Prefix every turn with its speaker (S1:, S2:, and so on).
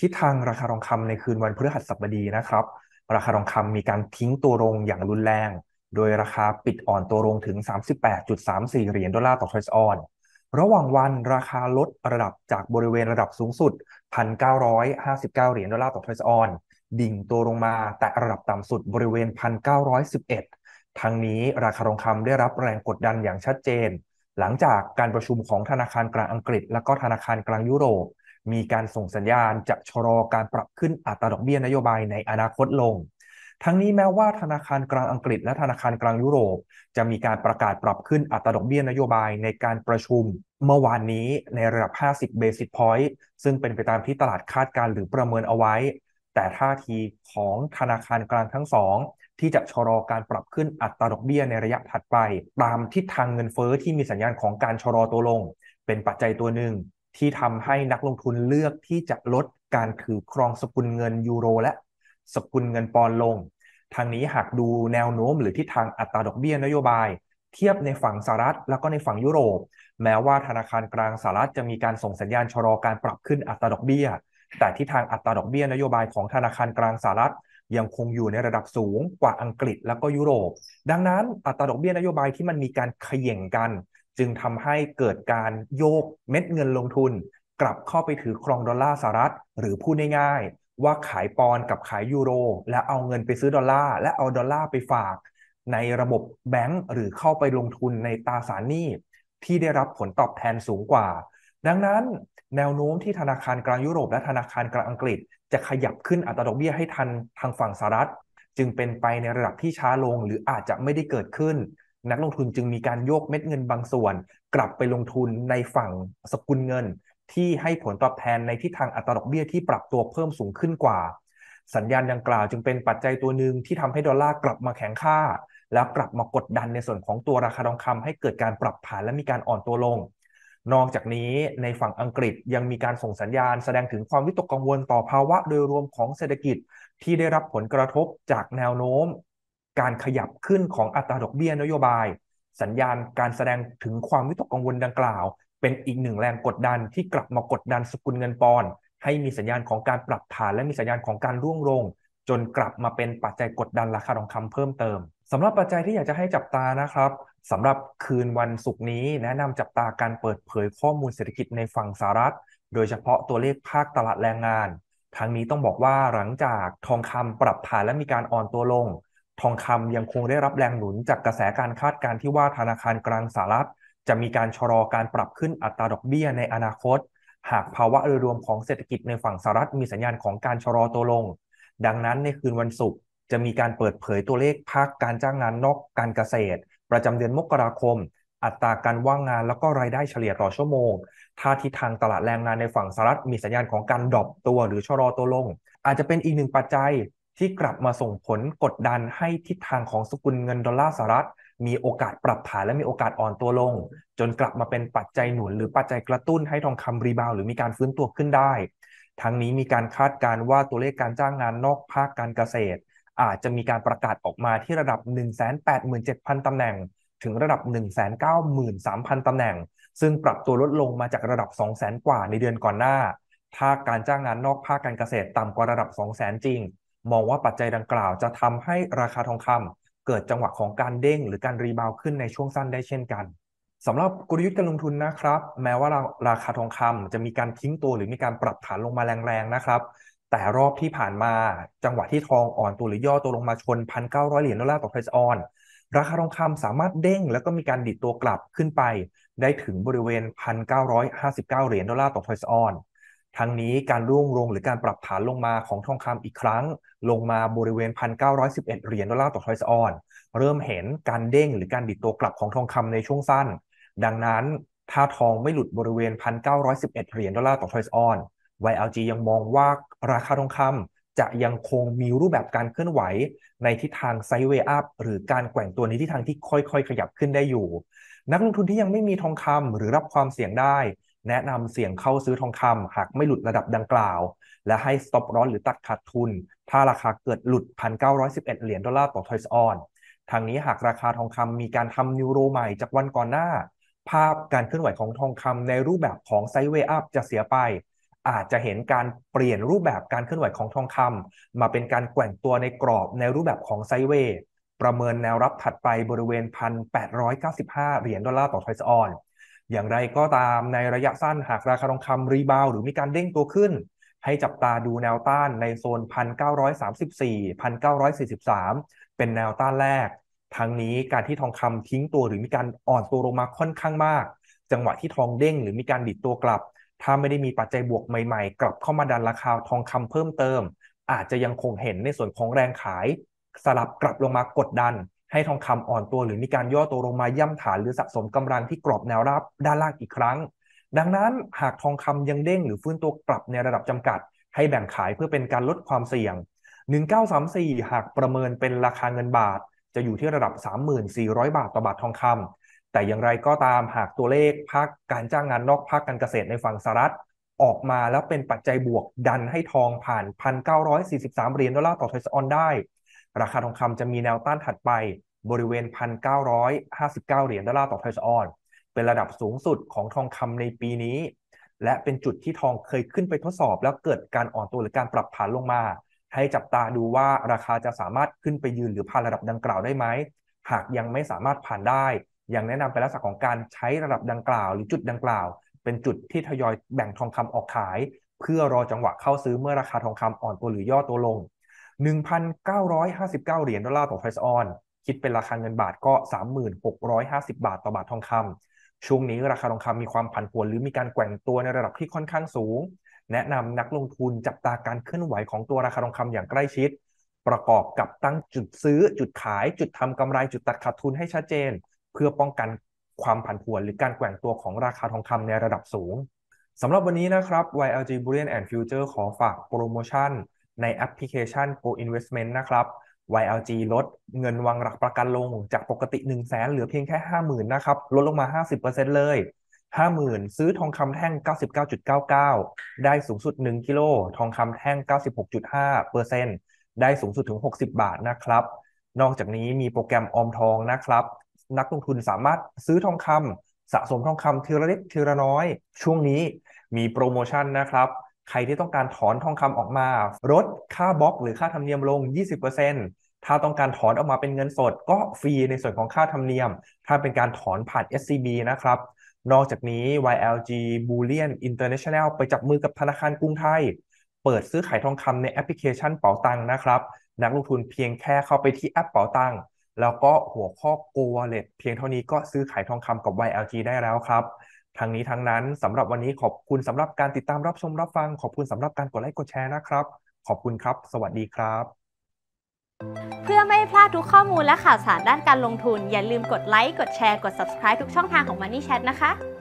S1: ทิศทางราคาทองคำในคืนวันพฤหัสบดีนะครับ ราคาทองคำมีการทิ้งตัวลงอย่างรุนแรง โดยราคาปิดอ่อนตัวลงถึง 38.34 เหรียญดอลลาร์ต่อทรั์ออน ระหว่างวันราคาลดระดับจากบริเวณระดับสูงสุด 1,959 เหรียญดอลลาร์ต่อทรั์ออน ดิ่งตัวลงมาแต่ระดับต่ำสุดบริเวณ 1,911 ทางนี้ราคาทองคำได้รับแรงกดดันอย่างชัดเจน หลังจากการประชุมของธนาคารกลางอังกฤษ และก็ธนาคารกลางยุโรปมีการส่งสัญญาณจะชะลอการปรับขึ้นอัตราดอกเบี้ยนโยบายในอนาคตลง ทั้งนี้แม้ว่าธนาคารกลางอังกฤษและธนาคารกลางยุโรป จะมีการประกาศปรับขึ้นอัตราดอกเบี้ยนโยบายในการประชุม เมื่อวานนี้ในระดับ 50 เบสิสพอยต์ ซึ่งเป็นไปตามที่ตลาดคาดการหรือประเมินเอาไว้ แต่ท่าทีของธนาคารกลางทั้งสองที่จะชะลอการปรับขึ้นอัตราดอกเบี้ยในระยะถัดไป ตามทิศทางเงินเฟอ้อที่มีสัญญาณของการชะลอตัวลง เป็นปัจจัยตัวหนึ่งที่ทำให้นักลงทุนเลือกที่จะลดการถือครองสกุลเงินยูโรและ สกุลเงินปอนด์ลง ทางนี้หากดูแนวโน้มหรือทิศทางอัตราดอกเบี้ยนโยบาย เทียบในฝั่งสหรัฐแล้วก็ในฝั่งยุโรป แม้ว่าธนาคารกลางสหรัฐจะมีการส่งสัญญาณชะลอการปรับขึ้นอัตราดอกเบี้ย แต่ทิศทางอัตราดอกเบี้ยนโยบายของธนาคารกลางสหรัฐยังคงอยู่ในระดับสูงกว่าอังกฤษแล้วก็ยุโรป ดังนั้น อัตราดอกเบี้ยนโยบายที่มันมีการเขย่งกันจึงทำให้เกิดการโยกเม็ดเงินลงทุน กลับเข้าไปถือครองดอลลาร์สหรัฐ หรือพูดง่ายๆ ว่าขายปอนกับขายยูโร และเอาเงินไปซื้อดอลลาร์และเอาดอลลาร์ไปฝาก ในระบบแบงก์หรือเข้าไปลงทุนในตราสารหนี้ที่ได้รับผลตอบแทนสูงกว่า ดังนั้นแนวโน้มที่ธนาคารกลางยุโรปและธนาคารกลางอังกฤษ จะขยับขึ้นอัตราดอกเบี้ยให้ทันทางฝั่งสหรัฐ จึงเป็นไปในระดับที่ช้าลงหรืออาจจะไม่ได้เกิดขึ้นนักลงทุนจึงมีการโยกเม็ดเงินบางส่วน กลับไปลงทุนในฝั่งสกุลเงิน ที่ให้ผลตอบแทนในทิศทางอัตราดอกเบี้ยที่ปรับตัวเพิ่มสูงขึ้นกว่า สัญญาณดังกล่าวจึงเป็นปัจจัยตัวหนึ่งที่ทำให้ดอลลาร์กลับมาแข็งค่า แล้วกลับมากดดันในส่วนของตัวราคาทองคำให้เกิดการปรับผันและมีการอ่อนตัวลง นอกจากนี้ในฝั่งอังกฤษยังมีการส่งสัญญาณแสดงถึงความวิตกกังวลต่อภาวะโดยรวมของเศรษฐกิจ ที่ได้รับผลกระทบจากแนวโน้มการขยับขึ้นของอัตราดอกเบี้ยนโยบาย สัญญาณการแสดงถึงความวิตกกังวลดังกล่าว เป็นอีกหนึ่งแรงกดดันที่กลับมากดดันสกุลเงินปอนด์ให้มีสัญญาณของการปรับฐานและมีสัญญาณของการร่วงลงจนกลับมาเป็นปัจจัยกดดันราคาทองคำเพิ่มเติม สำหรับปัจจัยที่อยากจะให้จับตานะครับสำหรับคืนวันศุกร์นี้ แนะนำจับตาการเปิดเผยข้อมูลเศรษฐกิจในฝั่งสหรัฐ โดยเฉพาะตัวเลขภาคตลาดแรงงาน ทั้งนี้ต้องบอกว่าหลังจากทองคำปรับฐานและมีการอ่อนตัวลงทองคำยังคงได้รับแรงหนุนจากกระแสการคาดการ์ที่ว่าธนาคารกลางสหรัฐ จะมีการชะลอการปรับขึ้นอัตราดอกเบี้ยในอนาคต หากภาวะโดยรวมของเศรษฐกิจในฝั่งสหรัฐมีสัญญาณของการชะลอตัวลง ดังนั้นในคืนวันศุกร์จะมีการเปิดเผยตัวเลขภาคการจ้างงานนอกการเกษตร ประจำเดือนมกราคม อัตราการว่างงานแล้วก็รายได้เฉลี่ยต่อชั่วโมงถ้าทิศทางตลาดแรงงานในฝั่งสหรัฐมีสัญญาณของการดรอปตัวหรือชะลอตัวลง อาจจะเป็นอีกหนึ่งปัจจัยที่กลับมาส่งผลกดดันให้ทิศทางของสกุลเงินดอลลาร์สหรัฐ มีโอกาสปรับฐานและมีโอกาสอ่อนตัวลง จนกลับมาเป็นปัจจัยหนุน หรือปัจจัยกระตุ้นให้ทองคำรีบาวหรือมีการฟื้นตัวขึ้นได้ ทั้งนี้มีการคาดการณ์ว่าตัวเลขการจ้างงานนอกภาคการเกษตร อาจจะมีการประกาศออกมาที่ระดับ 187,000ตำแหน่งถึงระดับ193,000ตำแหน่ง ซึ่งปรับตัวลดลงมาจากระดับ 200,000 กว่าในเดือนก่อนหน้า ถ้าการจ้างงานนอกภาคการเกษตรต่ำกว่าระดับ200,000จริงมองว่าปัจจัยดังกล่าวจะทำให้ราคาทองคำ เกิดจังหวะของการเด้งหรือการรีบาวขึ้นในช่วงสั้นได้เช่นกันสำหรับกลยุทธ์การลงทุนนะครับ แม้ว่าราราคาทองคำจะมีการทิ้งตัวหรือมีการปรับฐานลงมาแรงๆนะครับ แต่รอบที่ผ่านมาจังหวะที่ทองอ่อนตัวหรือย่อตัวลงมาชน1,900เหรียญดอลลาร์ต่อเพรสออนราคาทองคำสามารถเด้ง แล้วก็มีการดิดตัวกลับขึ้นไปได้ถึงบริเวณ1,959เหรียญดอลลาร์ต่อเพรสออนครั้งนี้การร่วงลงหรือการปรับฐานลงมาของทองคำอีกครั้งลงมาบริเวณ 1,911 เหรียญดอลลาร์ต่อทอยส์ออนเริ่มเห็นการเด้งหรือการดิดตัวกลับของทองคำในช่วงสั้นดังนั้นถ้าทองไม่หลุดบริเวณ 1,911 เหรียญดอลลาร์ต่อทอยส์ออน YLG ยังมองว่าราคาทองคำจะยังคงมีรูปแบบการเคลื่อนไหวในทิศทางไซเวอัพหรือการแกว่งตัวในทิศทางที่ค่อยๆขยับขึ้นได้อยู่ นักลงทุนที่ยังไม่มีทองคำหรือรับความเสี่ยงได้แนะนำเสี่ยงเข้าซื้อทองคำหากไม่หลุดระดับดังกล่าว และให้สต็อปร้อนหรือตัดขาดทุน ถ้าราคาเกิดหลุด 1,911เหรียญดอลลาร์ต่อทอยส์ออนทางนี้หากราคาทองคำมีการทำนิวโรใหม่จากวันก่อนหน้า ภาพการเคลื่อนไหวของทองคำในรูปแบบของไซด์เวย์อัพจะเสียไป อาจจะเห็นการเปลี่ยนรูปแบบการเคลื่อนไหวของทองคำมาเป็นการแกว่งตัวในกรอบในรูปแบบของไซด์เวย์ประเมินแนวรับถัดไปบริเวณ1,895เหรียญดอลลาร์ต่อทอยส์ออนอย่างไรก็ตามในระยะสั้นหากราคาทองคำรีบาวหรือมีการเด้งตัวขึ้น ให้จับตาดูแนวต้านในโซน 1,934 1,943 เป็นแนวต้านแรก ทั้งนี้การที่ทองคำทิ้งตัวหรือมีการอ่อนตัวลงมาค่อนข้างมาก จังหวะที่ทองเด้งหรือมีการดิดตัวกลับถ้าไม่ได้มีปัจจัยบวกใหม่ๆกลับเข้ามาดันราคาทองคำเพิ่มเติม อาจจะยังคงเห็นในส่วนของแรงขาย สลับกลับลงมากดดันให้ทองคำอ่อนตัวหรือมีการย่อตัวลงมาย่ำฐานหรือสะสมกำลังที่กรอบแนวรับด้านล่างอีกครั้ง ดังนั้นหากทองคำยังเด้งหรือฟื้นตัวกลับในระดับจำกัด ให้แบ่งขายเพื่อเป็นการลดความเสี่ยง 1934 หากประเมินเป็นราคาเงินบาท จะอยู่ที่ระดับ 3,400 บาทต่อบาททองคำ แต่อย่างไรก็ตามหากตัวเลข ภาคการจ้างงานนอกภาคการเกษตรในฝั่งสหรัฐออกมาแล้วเป็นปัจจัยบวกดันให้ทองผ่าน1,943เหรียญดอลลาร์ต่อทอยสอนได้ราคาทองคำจะมีแนวต้านถัดไปบริเวณ1,959เหรียญดอลลาร์ต่อเทสออนเป็นระดับสูงสุดของทองคำในปีนี้ และเป็นจุดที่ทองเคยขึ้นไปทดสอบแล้วเกิดการอ่อนตัวหรือการปรับฐานลงมา ให้จับตาดูว่าราคาจะสามารถขึ้นไปยืนหรือผ่านระดับดังกล่าวได้ไหม หากยังไม่สามารถผ่านได้ยังแนะนำไปลักษณะของการใช้ระดับดังกล่าว หรือจุดดังกล่าว เป็นจุดที่ทยอยแบ่งทองคำออกขาย เพื่อรอจังหวะเข้าซื้อเมื่อราคาทองคำอ่อนตัวหรือย่อตัวลง1,959 เหรียญดอลลาร์ต่อไทสออนคิดเป็นราคาเงินบาทก็ 3,650 บาทต่อบาททองคำ ช่วงนี้ราคาทองคำมีความผันผวนหรือมีการแกว่งตัวในระดับที่ค่อนข้างสูง แนะนำนักลงทุนจับตาการเคลื่อนไหวของตัวราคาทองคำอย่างใกล้ชิด ประกอบกับตั้งจุดซื้อ จุดขาย จุดทำกำไร จุดตัดขาดทุนให้ชัดเจน เพื่อป้องกันความผันผวนหรือการแกว่งตัวของราคาทองคำในระดับสูงสำหรับวันนี้นะครับ YLG Bullion and Future ขอฝากโปรโมชั่นในแอปพลิเคชัน Go Investment นะครับ YLG ลดเงินวางหลักประกันลงจากปกติ 1 0 0 0แสนเหลือเพียงแค่ 50,000 นะครับ ลดลงมา 50%เลย 50,000 ซื้อทองคำแท่ง 99.99 ได้สูงสุด 1กิโลทองคำแท่ง 96.5%ได้สูงสุดถึง 60 บาทนะครับ นอกจากนี้มีโปรแกรมออมทองนะครับ นักลงทุนสามารถซื้อทองคำสะสมทองคำทีละเล็กทีละน้อย ช่วงนี้มีโปรโมชั่นนะครับใครที่ต้องการถอนทองคำออกมา ลดค่าบล็อกหรือค่าธรรมเนียมลง 20%ถ้าต้องการถอนออกมาเป็นเงินสด ก็ฟรีในส่วนของค่าธรรมเนียม ถ้าเป็นการถอนผ่าน SCB นะครับ นอกจากนี้ YLG Bullion International ไปจับมือกับธนาคารกรุงไทย เปิดซื้อขายทองคำในแอปพลิเคชันเป๋าตังนะครับ นักลงทุนเพียงแค่เข้าไปที่แอปเป๋าตังแล้วก็หัวข้อ Go Wallet เพียงเท่านี้ก็ซื้อขายทองคำกับ YLG ได้แล้วครับทั้งนี้ทั้งนั้นสำหรับวันนี้ขอบคุณสำหรับการติดตามรับชมรับฟัง ขอบคุณสำหรับการกดไลค์กดแชร์นะครับ ขอบคุณครับ สวัสดีครับ เพื่อไม่พลาดทุกข้อมูลและข่าวสารด้านการลงทุน อย่าลืมกดไลค์กดแชร์กด subscribe ทุกช่องทางของ Money Chat นะคะ